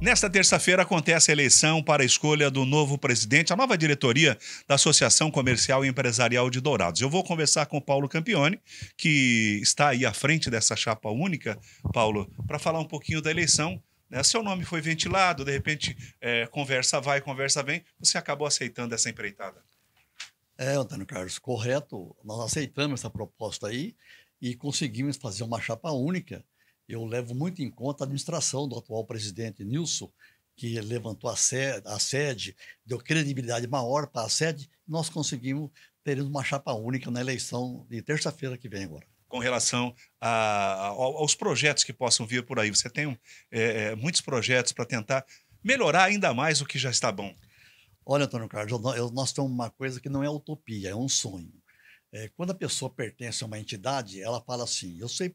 Nesta terça-feira acontece a eleição para a escolha do novo presidente, a nova diretoria da Associação Comercial e Empresarial de Dourados. Eu vou conversar com o Paulo Campione, que está aí à frente dessa chapa única, Paulo, para falar um pouquinho da eleição. Né? Seu nome foi ventilado, de repente é, conversa vai, conversa vem. Você acabou aceitando essa empreitada? É, Antônio Carlos, correto. Nós aceitamos essa proposta aí e conseguimos fazer uma chapa única eu levo muito em conta a administração do atual presidente Nilson, que levantou a sede, a sede deu credibilidade maior para a sede, nós conseguimos ter uma chapa única na eleição de terça-feira que vem agora com relação a, a, aos projetos que possam vir por aí? Você tem é, é, muitos projetos para tentar melhorar ainda mais o que já está bom. Olha, Antônio Carlos, eu, nós temos uma coisa que não é utopia, é um sonho. É, quando a pessoa pertence a uma entidade, ela fala assim: eu sei,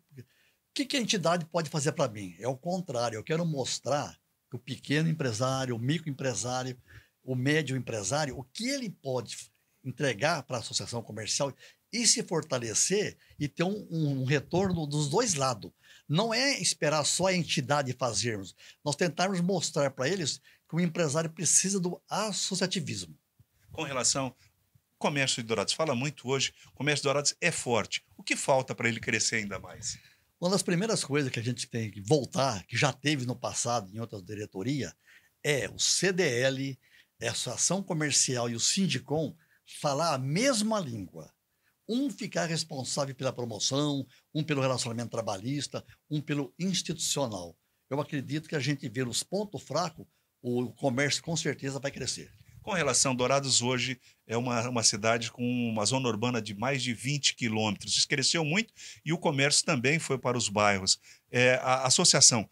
que, que a entidade pode fazer para mim? É o contrário, eu quero mostrar que o pequeno empresário, o microempresário, o médio empresário, o que ele pode entregar para a associação comercial e se fortalecer e ter um, um, retorno dos dois lados. Não é esperar só a entidade fazermos, nós tentarmos mostrar para eles que o empresário precisa do associativismo. Com relação comércio de Dourados, fala muito hoje, o comércio de Dourados é forte. O que falta para ele crescer ainda mais? Uma das primeiras coisas que a gente tem que voltar, que já teve no passado em outras diretorias, é o CDL, a Associação Comercial e o Sindicom falar a mesma língua. Um ficar responsável pela promoção, um pelo relacionamento trabalhista, um pelo institucional. Eu acredito que a gente vê os pontos fracos, o comércio com certeza vai crescer. Com relação, Dourados hoje é uma, uma cidade com uma zona urbana de mais de 20 quilômetros. Isso cresceu muito e o comércio também foi para os bairros. É, a associação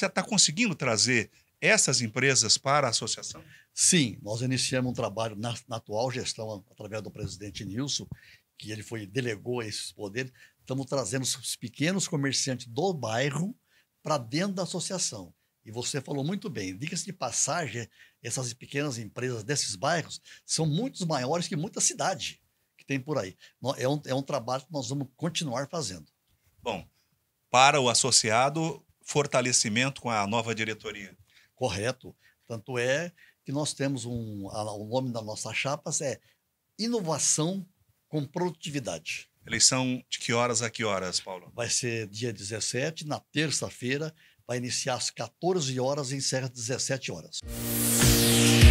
está conseguindo trazer essas empresas para a associação? Sim, nós iniciamos um trabalho na, na atual gestão, através do presidente Nilson, que ele foi delegou esses poderes. Estamos trazendo os pequenos comerciantes do bairro para dentro da associação. E você falou muito bem. Diga-se de passagem, essas pequenas empresas desses bairros são muito maiores que muita cidade que tem por aí. É um, é um trabalho que nós vamos continuar fazendo. Bom, para o associado, fortalecimento com a nova diretoria. Correto. Tanto é que nós temos um. o nome da nossa chapa é Inovação com Produtividade. Eleição de que horas a que horas, Paulo? Vai ser dia 17, na terça-feira, Vai iniciar às 14 horas e encerra às 17 horas.